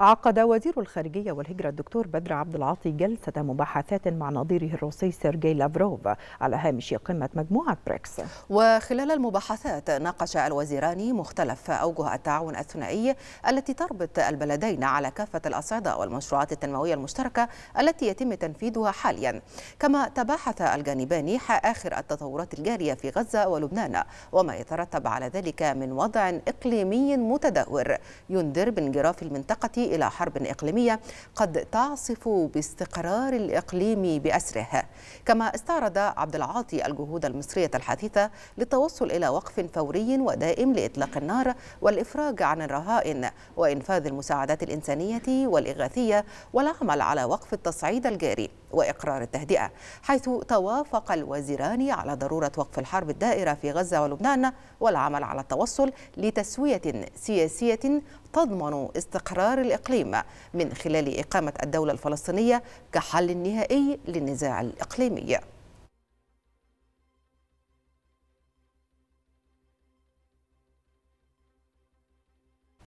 عقد وزير الخارجية والهجرة الدكتور بدر عبد العاطي جلسة مباحثات مع نظيره الروسي سيرجي لافروف على هامش قمة مجموعة بريكس وخلال المباحثات ناقش الوزيران مختلف أوجه التعاون الثنائي التي تربط البلدين على كافة الأصعدة والمشروعات التنموية المشتركة التي يتم تنفيذها حاليا كما تباحث الجانبان آخر التطورات الجارية في غزة ولبنان وما يترتب على ذلك من وضع إقليمي متدهور ينذر بانجراف المنطقة إلى حرب إقليمية قد تعصف باستقرار الإقليم بأسره كما استعرض عبد العاطي الجهود المصرية الحديثة للتوصل إلى وقف فوري ودائم لإطلاق النار والإفراج عن الرهائن وإنفاذ المساعدات الإنسانية والإغاثية والعمل على وقف التصعيد الجاري وإقرار التهدئة حيث توافق الوزيران على ضرورة وقف الحرب الدائرة في غزة ولبنان والعمل على التوصل لتسوية سياسية تضمن استقرار الإقليم من خلال إقامة الدولة الفلسطينية كحل نهائي للنزاع الإقليمي